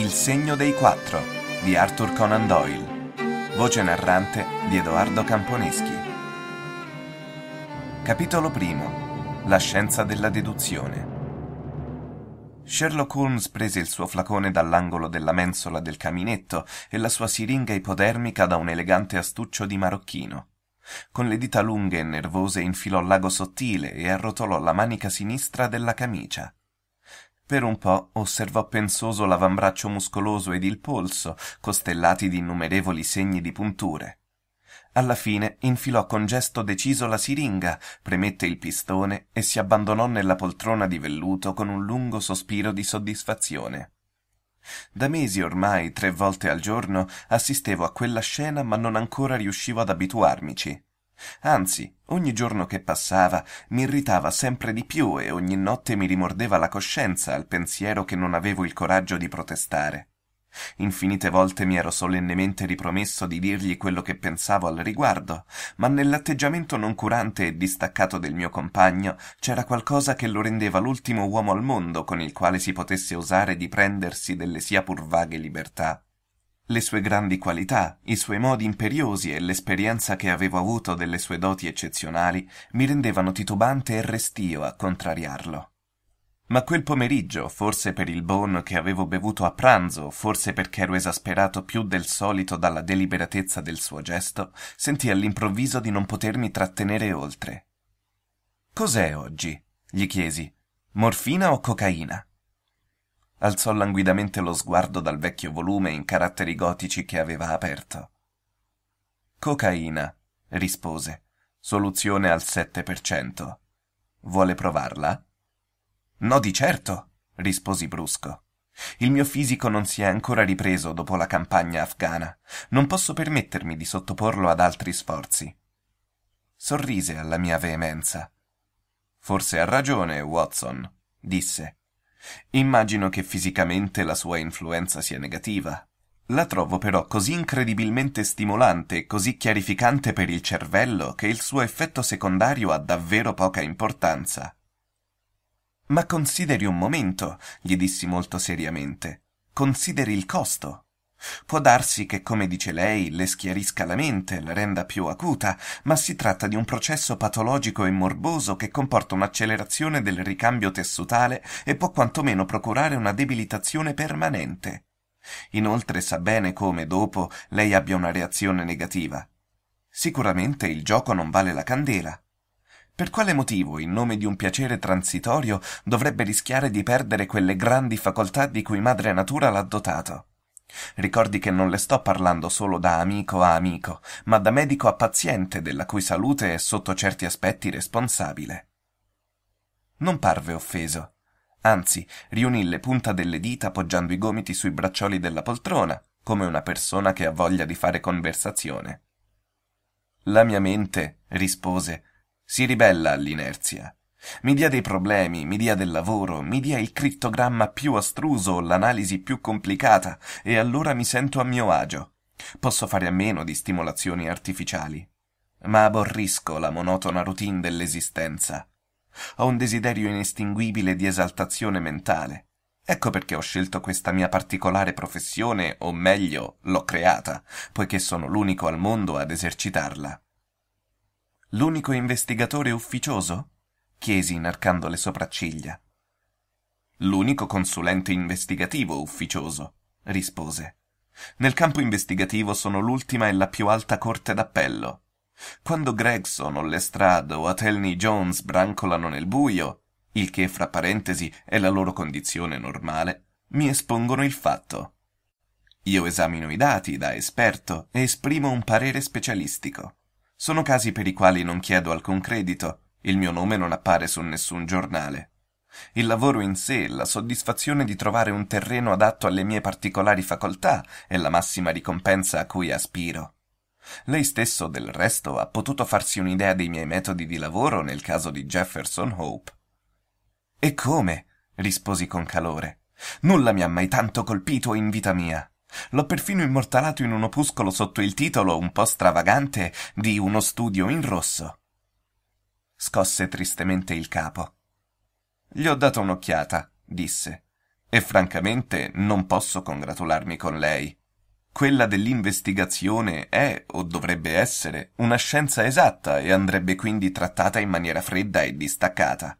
Il segno dei quattro di Arthur Conan Doyle. Voce narrante di Edoardo Camponeschi. Capitolo primo. La scienza della deduzione. Sherlock Holmes prese il suo flacone dall'angolo della mensola del caminetto e la sua siringa ipodermica da un elegante astuccio di marocchino. Con le dita lunghe e nervose infilò l'ago sottile e arrotolò la manica sinistra della camicia. Per un po' osservò pensoso l'avambraccio muscoloso ed il polso, costellati di innumerevoli segni di punture. Alla fine infilò con gesto deciso la siringa, premette il pistone e si abbandonò nella poltrona di velluto con un lungo sospiro di soddisfazione. Da mesi ormai, tre volte al giorno, assistevo a quella scena ma non ancora riuscivo ad abituarmici. Anzi, ogni giorno che passava mi irritava sempre di più e ogni notte mi rimordeva la coscienza al pensiero che non avevo il coraggio di protestare. Infinite volte mi ero solennemente ripromesso di dirgli quello che pensavo al riguardo, ma nell'atteggiamento noncurante e distaccato del mio compagno c'era qualcosa che lo rendeva l'ultimo uomo al mondo con il quale si potesse osare di prendersi delle sia pur vaghe libertà. Le sue grandi qualità, i suoi modi imperiosi e l'esperienza che avevo avuto delle sue doti eccezionali mi rendevano titubante e restio a contrariarlo. Ma quel pomeriggio, forse per il bon che avevo bevuto a pranzo, forse perché ero esasperato più del solito dalla deliberatezza del suo gesto, sentì all'improvviso di non potermi trattenere oltre. Cos'è oggi? gli chiesi. Morfina o cocaina? alzò languidamente lo sguardo dal vecchio volume in caratteri gotici che aveva aperto. Cocaina, rispose, soluzione al 7%. Vuole provarla? No, di certo, risposi brusco. Il mio fisico non si è ancora ripreso dopo la campagna afghana. Non posso permettermi di sottoporlo ad altri sforzi. Sorrise alla mia veemenza. Forse ha ragione, Watson, disse. Immagino che fisicamente la sua influenza sia negativa. La trovo però così incredibilmente stimolante e così chiarificante per il cervello che il suo effetto secondario ha davvero poca importanza. Ma consideri un momento, gli dissi molto seriamente. Consideri il costo. Può darsi che, come dice lei, le schiarisca la mente, la renda più acuta, ma si tratta di un processo patologico e morboso che comporta un'accelerazione del ricambio tessutale e può quantomeno procurare una debilitazione permanente. Inoltre sa bene come, dopo, lei abbia una reazione negativa. Sicuramente il gioco non vale la candela. Per quale motivo, in nome di un piacere transitorio, dovrebbe rischiare di perdere quelle grandi facoltà di cui madre natura l'ha dotato? Ricordi che non le sto parlando solo da amico a amico, ma da medico a paziente della cui salute è sotto certi aspetti responsabile. Non parve offeso. Anzi, riunì le punta delle dita poggiando i gomiti sui braccioli della poltrona, come una persona che ha voglia di fare conversazione. La mia mente, rispose, si ribella all'inerzia. Mi dia dei problemi, mi dia del lavoro, mi dia il crittogramma più astruso, l'analisi più complicata, e allora mi sento a mio agio. Posso fare a meno di stimolazioni artificiali. Ma aborrisco la monotona routine dell'esistenza. Ho un desiderio inestinguibile di esaltazione mentale. Ecco perché ho scelto questa mia particolare professione, o meglio, l'ho creata, poiché sono l'unico al mondo ad esercitarla. L'unico investigatore ufficioso? chiesi inarcando le sopracciglia. L'unico consulente investigativo ufficioso, rispose. Nel campo investigativo sono l'ultima e la più alta corte d'appello. Quando Gregson o Lestrade o Atelney Jones brancolano nel buio, il che fra parentesi è la loro condizione normale, mi espongono il fatto. Io esamino i dati da esperto e esprimo un parere specialistico. Sono casi per i quali non chiedo alcun credito, il mio nome non appare su nessun giornale. Il lavoro in sé, la soddisfazione di trovare un terreno adatto alle mie particolari facoltà è la massima ricompensa a cui aspiro. Lei stesso, del resto, ha potuto farsi un'idea dei miei metodi di lavoro nel caso di Jefferson Hope. E come? risposi con calore. Nulla mi ha mai tanto colpito in vita mia. L'ho perfino immortalato in un opuscolo sotto il titolo, un po' stravagante, di Uno studio in rosso scosse tristemente il capo. Gli ho dato un'occhiata, disse, e francamente non posso congratularmi con lei. Quella dell'investigazione è, o dovrebbe essere, una scienza esatta e andrebbe quindi trattata in maniera fredda e distaccata.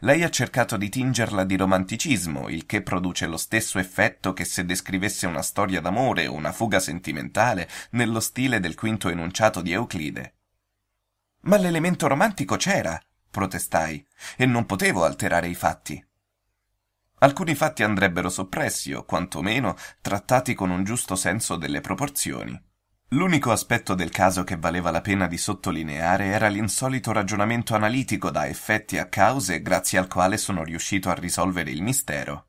Lei ha cercato di tingerla di romanticismo, il che produce lo stesso effetto che se descrivesse una storia d'amore o una fuga sentimentale nello stile del quinto enunciato di Euclide. Ma l'elemento romantico c'era, protestai, e non potevo alterare i fatti. Alcuni fatti andrebbero soppressi o quantomeno trattati con un giusto senso delle proporzioni. L'unico aspetto del caso che valeva la pena di sottolineare era l'insolito ragionamento analitico da effetti a cause grazie al quale sono riuscito a risolvere il mistero.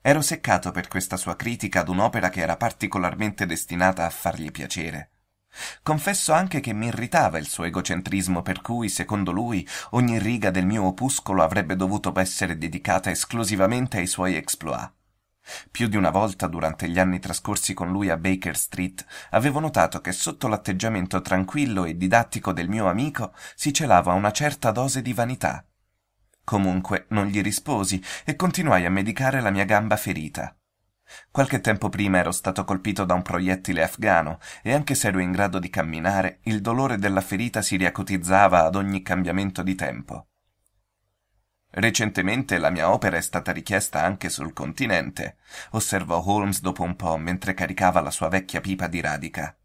Ero seccato per questa sua critica ad un'opera che era particolarmente destinata a fargli piacere. Confesso anche che mi irritava il suo egocentrismo per cui, secondo lui, ogni riga del mio opuscolo avrebbe dovuto essere dedicata esclusivamente ai suoi exploit. Più di una volta durante gli anni trascorsi con lui a Baker Street avevo notato che sotto l'atteggiamento tranquillo e didattico del mio amico si celava una certa dose di vanità. Comunque non gli risposi e continuai a medicare la mia gamba ferita. Qualche tempo prima ero stato colpito da un proiettile afghano e anche se ero in grado di camminare, il dolore della ferita si riacutizzava ad ogni cambiamento di tempo. Recentemente la mia opera è stata richiesta anche sul continente, osservò Holmes dopo un po' mentre caricava la sua vecchia pipa di radica.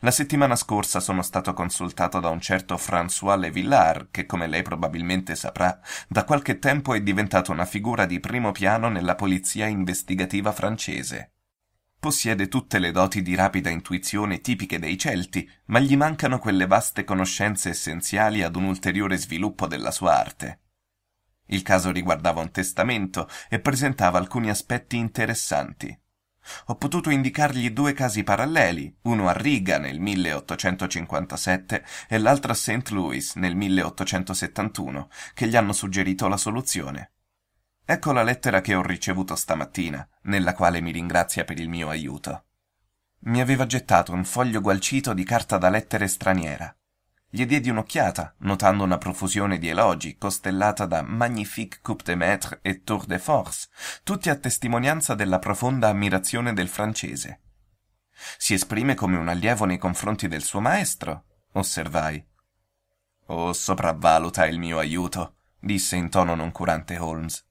La settimana scorsa sono stato consultato da un certo François Levillard, che come lei probabilmente saprà, da qualche tempo è diventato una figura di primo piano nella polizia investigativa francese. Possiede tutte le doti di rapida intuizione tipiche dei Celti, ma gli mancano quelle vaste conoscenze essenziali ad un ulteriore sviluppo della sua arte. Il caso riguardava un testamento e presentava alcuni aspetti interessanti. Ho potuto indicargli due casi paralleli, uno a Riga nel 1857 e l'altro a St. Louis nel 1871, che gli hanno suggerito la soluzione. Ecco la lettera che ho ricevuto stamattina, nella quale mi ringrazia per il mio aiuto. Mi aveva gettato un foglio gualcito di carta da lettere straniera. Gli diedi un'occhiata, notando una profusione di elogi costellata da magnifique coupe de maître e tour de force, tutti a testimonianza della profonda ammirazione del francese. Si esprime come un allievo nei confronti del suo maestro, osservai. Oh, sopravvaluta il mio aiuto, disse in tono noncurante Holmes.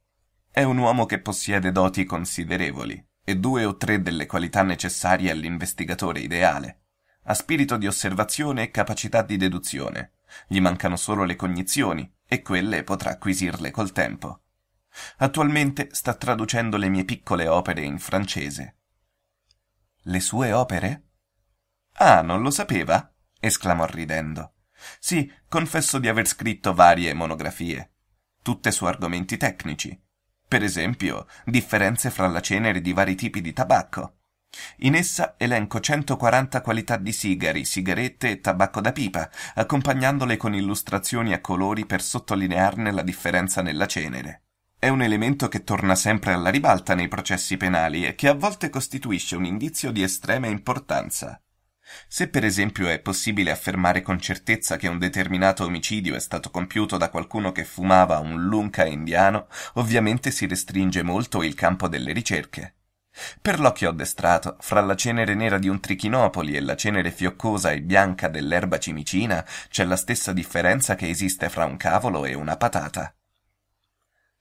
È un uomo che possiede doti considerevoli e due o tre delle qualità necessarie all'investigatore ideale. Ha spirito di osservazione e capacità di deduzione. Gli mancano solo le cognizioni, e quelle potrà acquisirle col tempo. Attualmente sta traducendo le mie piccole opere in francese. Le sue opere? Ah, non lo sapeva? esclamò ridendo. Sì, confesso di aver scritto varie monografie, tutte su argomenti tecnici. Per esempio, differenze fra la cenere di vari tipi di tabacco, in essa elenco 140 qualità di sigari, sigarette e tabacco da pipa, accompagnandole con illustrazioni a colori per sottolinearne la differenza nella cenere. È un elemento che torna sempre alla ribalta nei processi penali e che a volte costituisce un indizio di estrema importanza. Se per esempio è possibile affermare con certezza che un determinato omicidio è stato compiuto da qualcuno che fumava un lunca indiano, ovviamente si restringe molto il campo delle ricerche. Per l'occhio addestrato, fra la cenere nera di un trichinopoli e la cenere fioccosa e bianca dell'erba cimicina, c'è la stessa differenza che esiste fra un cavolo e una patata.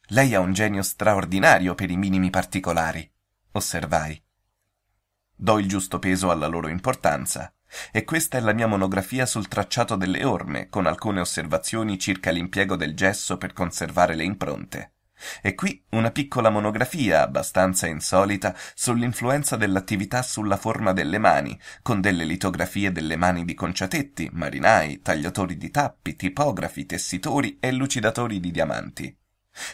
Lei ha un genio straordinario per i minimi particolari, osservai. Do il giusto peso alla loro importanza, e questa è la mia monografia sul tracciato delle orme, con alcune osservazioni circa l'impiego del gesso per conservare le impronte. E qui una piccola monografia abbastanza insolita sull'influenza dell'attività sulla forma delle mani, con delle litografie delle mani di conciatetti, marinai, tagliatori di tappi, tipografi, tessitori e lucidatori di diamanti.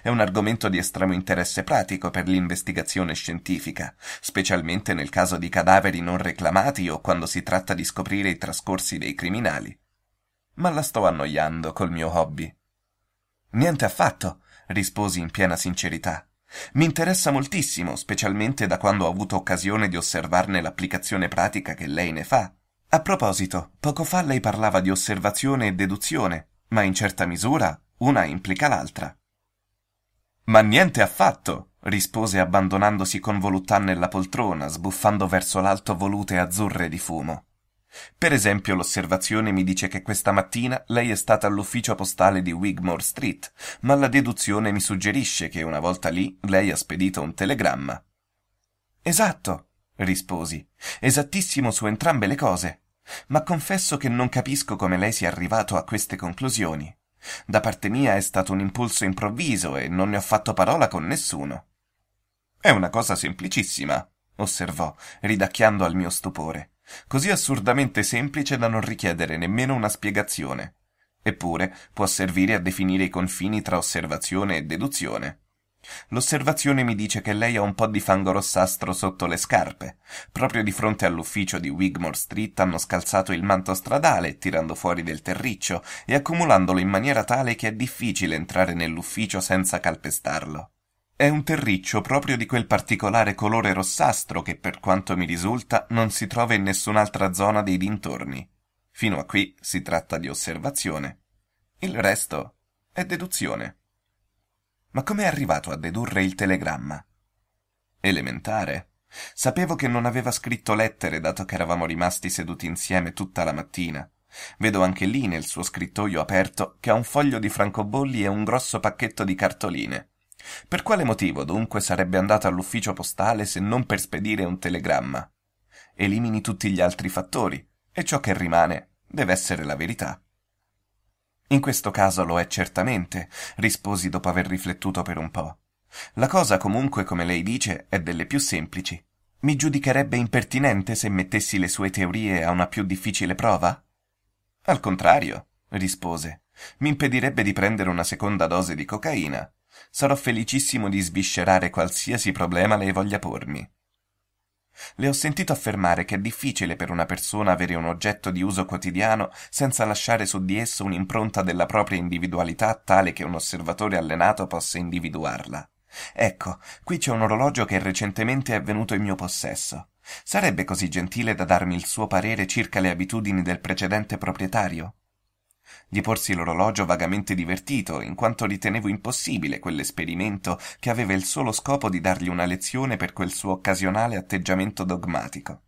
È un argomento di estremo interesse pratico per l'investigazione scientifica, specialmente nel caso di cadaveri non reclamati o quando si tratta di scoprire i trascorsi dei criminali. Ma la sto annoiando col mio hobby. Niente affatto risposi in piena sincerità. Mi interessa moltissimo, specialmente da quando ho avuto occasione di osservarne l'applicazione pratica che lei ne fa. A proposito, poco fa lei parlava di osservazione e deduzione, ma in certa misura una implica l'altra. Ma niente affatto, rispose abbandonandosi con voluttà nella poltrona, sbuffando verso l'alto volute azzurre di fumo. Per esempio, l'osservazione mi dice che questa mattina lei è stata all'ufficio postale di Wigmore Street, ma la deduzione mi suggerisce che una volta lì lei ha spedito un telegramma. Esatto, risposi, esattissimo su entrambe le cose. Ma confesso che non capisco come lei sia arrivato a queste conclusioni. Da parte mia è stato un impulso improvviso e non ne ho fatto parola con nessuno. È una cosa semplicissima, osservò, ridacchiando al mio stupore così assurdamente semplice da non richiedere nemmeno una spiegazione. Eppure può servire a definire i confini tra osservazione e deduzione. L'osservazione mi dice che lei ha un po' di fango rossastro sotto le scarpe. Proprio di fronte all'ufficio di Wigmore Street hanno scalzato il manto stradale, tirando fuori del terriccio e accumulandolo in maniera tale che è difficile entrare nell'ufficio senza calpestarlo. È un terriccio proprio di quel particolare colore rossastro che, per quanto mi risulta, non si trova in nessun'altra zona dei dintorni. Fino a qui si tratta di osservazione. Il resto è deduzione. Ma come è arrivato a dedurre il telegramma? Elementare. Sapevo che non aveva scritto lettere dato che eravamo rimasti seduti insieme tutta la mattina. Vedo anche lì nel suo scrittoio aperto che ha un foglio di francobolli e un grosso pacchetto di cartoline. Per quale motivo dunque sarebbe andata all'ufficio postale se non per spedire un telegramma? Elimini tutti gli altri fattori e ciò che rimane deve essere la verità. In questo caso lo è certamente, risposi dopo aver riflettuto per un po'. La cosa comunque, come lei dice, è delle più semplici. Mi giudicherebbe impertinente se mettessi le sue teorie a una più difficile prova? Al contrario, rispose, mi impedirebbe di prendere una seconda dose di cocaina sarò felicissimo di sviscerare qualsiasi problema lei voglia pormi. Le ho sentito affermare che è difficile per una persona avere un oggetto di uso quotidiano senza lasciare su di esso un'impronta della propria individualità tale che un osservatore allenato possa individuarla. Ecco, qui c'è un orologio che recentemente è venuto in mio possesso. Sarebbe così gentile da darmi il suo parere circa le abitudini del precedente proprietario? Gli porsi l'orologio vagamente divertito, in quanto ritenevo impossibile quell'esperimento che aveva il solo scopo di dargli una lezione per quel suo occasionale atteggiamento dogmatico.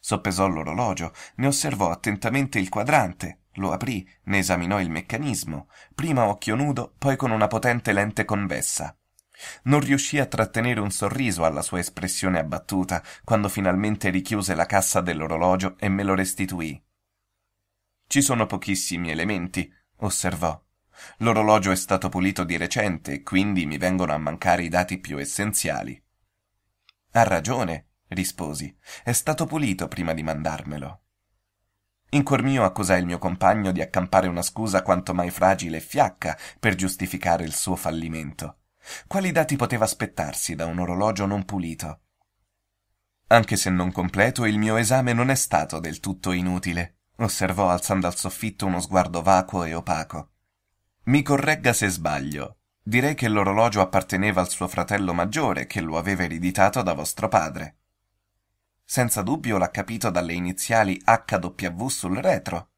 Soppesò l'orologio, ne osservò attentamente il quadrante, lo aprì, ne esaminò il meccanismo, prima a occhio nudo, poi con una potente lente convessa. Non riuscì a trattenere un sorriso alla sua espressione abbattuta quando finalmente richiuse la cassa dell'orologio e me lo restituì. Ci sono pochissimi elementi, osservò. L'orologio è stato pulito di recente, e quindi mi vengono a mancare i dati più essenziali. Ha ragione, risposi. È stato pulito prima di mandarmelo. In cuor mio accusai il mio compagno di accampare una scusa quanto mai fragile e fiacca per giustificare il suo fallimento. Quali dati poteva aspettarsi da un orologio non pulito? Anche se non completo, il mio esame non è stato del tutto inutile osservò alzando al soffitto uno sguardo vacuo e opaco. Mi corregga se sbaglio. Direi che l'orologio apparteneva al suo fratello maggiore, che lo aveva ereditato da vostro padre. Senza dubbio l'ha capito dalle iniziali HW sul retro.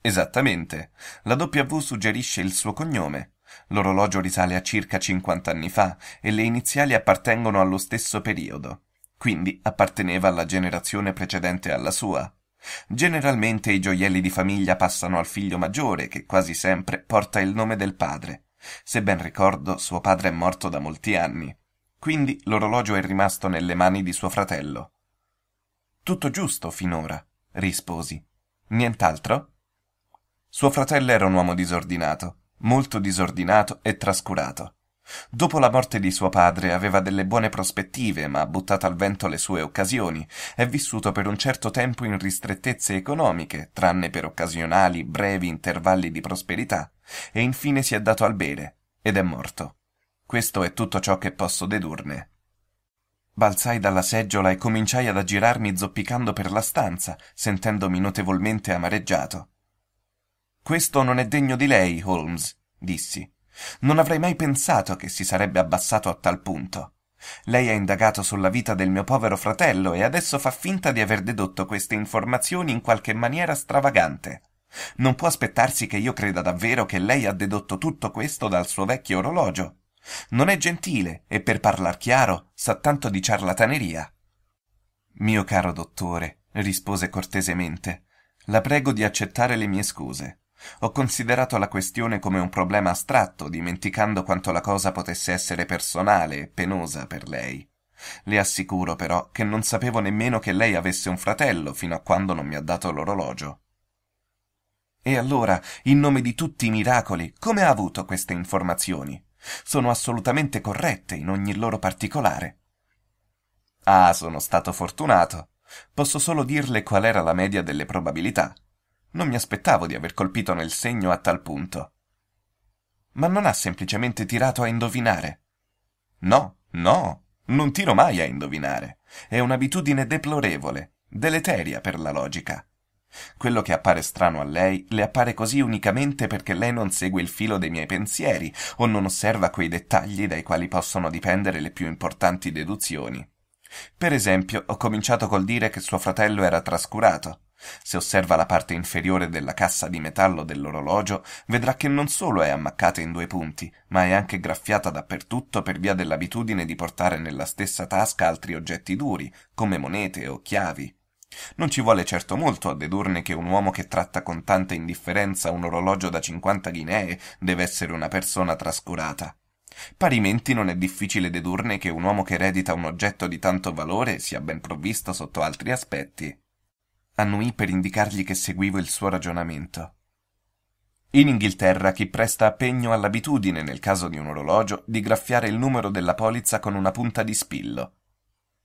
Esattamente. La W suggerisce il suo cognome. L'orologio risale a circa 50 anni fa e le iniziali appartengono allo stesso periodo. Quindi apparteneva alla generazione precedente alla sua, Generalmente i gioielli di famiglia passano al figlio maggiore, che quasi sempre porta il nome del padre. Se ben ricordo, suo padre è morto da molti anni. Quindi l'orologio è rimasto nelle mani di suo fratello. Tutto giusto finora, risposi. Nient'altro? Suo fratello era un uomo disordinato, molto disordinato e trascurato. Dopo la morte di suo padre aveva delle buone prospettive, ma ha buttato al vento le sue occasioni. È vissuto per un certo tempo in ristrettezze economiche, tranne per occasionali brevi intervalli di prosperità, e infine si è dato al bere ed è morto. Questo è tutto ciò che posso dedurne. Balzai dalla seggiola e cominciai ad aggirarmi zoppicando per la stanza, sentendomi notevolmente amareggiato. Questo non è degno di lei, Holmes, dissi. Non avrei mai pensato che si sarebbe abbassato a tal punto. Lei ha indagato sulla vita del mio povero fratello e adesso fa finta di aver dedotto queste informazioni in qualche maniera stravagante. Non può aspettarsi che io creda davvero che lei ha dedotto tutto questo dal suo vecchio orologio. Non è gentile e per parlar chiaro sa tanto di ciarlataneria. Mio caro dottore, rispose cortesemente, la prego di accettare le mie scuse. Ho considerato la questione come un problema astratto, dimenticando quanto la cosa potesse essere personale e penosa per lei. Le assicuro però che non sapevo nemmeno che lei avesse un fratello fino a quando non mi ha dato l'orologio. E allora, in nome di tutti i miracoli, come ha avuto queste informazioni? Sono assolutamente corrette in ogni loro particolare. Ah, sono stato fortunato. Posso solo dirle qual era la media delle probabilità. Non mi aspettavo di aver colpito nel segno a tal punto. Ma non ha semplicemente tirato a indovinare. No, no, non tiro mai a indovinare. È un'abitudine deplorevole, deleteria per la logica. Quello che appare strano a lei le appare così unicamente perché lei non segue il filo dei miei pensieri o non osserva quei dettagli dai quali possono dipendere le più importanti deduzioni. Per esempio, ho cominciato col dire che suo fratello era trascurato. Se osserva la parte inferiore della cassa di metallo dell'orologio, vedrà che non solo è ammaccata in due punti, ma è anche graffiata dappertutto per via dell'abitudine di portare nella stessa tasca altri oggetti duri, come monete o chiavi. Non ci vuole certo molto a dedurne che un uomo che tratta con tanta indifferenza un orologio da 50 guinee deve essere una persona trascurata. Parimenti non è difficile dedurne che un uomo che eredita un oggetto di tanto valore sia ben provvisto sotto altri aspetti annuì per indicargli che seguivo il suo ragionamento. In Inghilterra chi presta appegno all'abitudine, nel caso di un orologio, di graffiare il numero della polizza con una punta di spillo.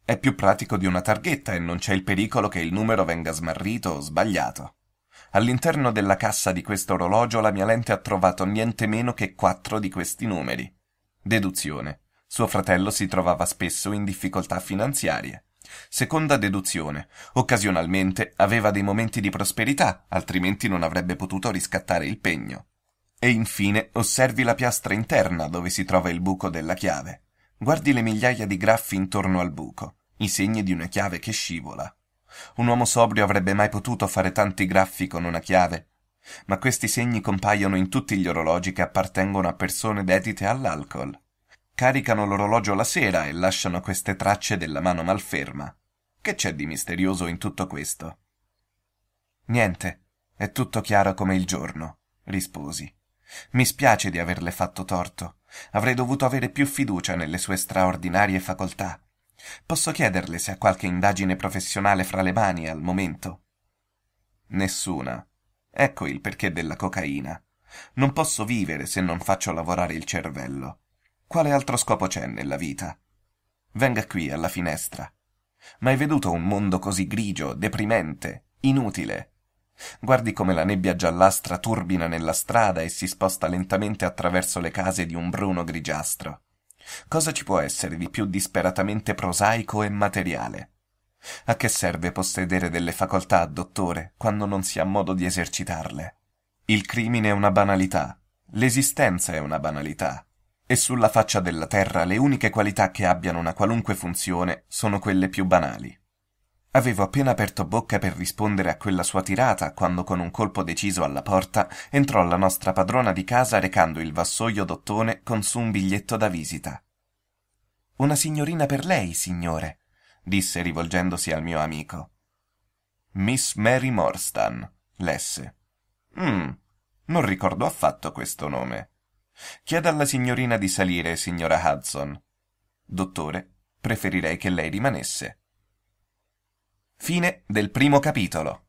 È più pratico di una targhetta e non c'è il pericolo che il numero venga smarrito o sbagliato. All'interno della cassa di questo orologio la mia lente ha trovato niente meno che quattro di questi numeri. Deduzione. Suo fratello si trovava spesso in difficoltà finanziarie. Seconda deduzione. Occasionalmente aveva dei momenti di prosperità, altrimenti non avrebbe potuto riscattare il pegno. E infine osservi la piastra interna dove si trova il buco della chiave. Guardi le migliaia di graffi intorno al buco, i segni di una chiave che scivola. Un uomo sobrio avrebbe mai potuto fare tanti graffi con una chiave? Ma questi segni compaiono in tutti gli orologi che appartengono a persone dedite all'alcol. Caricano l'orologio la sera e lasciano queste tracce della mano malferma. Che c'è di misterioso in tutto questo? Niente, è tutto chiaro come il giorno, risposi. Mi spiace di averle fatto torto. Avrei dovuto avere più fiducia nelle sue straordinarie facoltà. Posso chiederle se ha qualche indagine professionale fra le mani al momento? Nessuna. Ecco il perché della cocaina. Non posso vivere se non faccio lavorare il cervello. Quale altro scopo c'è nella vita? Venga qui alla finestra. Mai veduto un mondo così grigio, deprimente, inutile? Guardi come la nebbia giallastra turbina nella strada e si sposta lentamente attraverso le case di un bruno grigiastro. Cosa ci può essere di più disperatamente prosaico e materiale? A che serve possedere delle facoltà, dottore, quando non si ha modo di esercitarle? Il crimine è una banalità, l'esistenza è una banalità, e sulla faccia della terra le uniche qualità che abbiano una qualunque funzione sono quelle più banali. Avevo appena aperto bocca per rispondere a quella sua tirata quando con un colpo deciso alla porta entrò la nostra padrona di casa recando il vassoio d'ottone con su un biglietto da visita. Una signorina per lei, signore, disse rivolgendosi al mio amico. Miss Mary Morstan, lesse. Mm, non ricordo affatto questo nome. Chieda alla signorina di salire, signora Hudson. Dottore, preferirei che lei rimanesse. Fine del primo capitolo.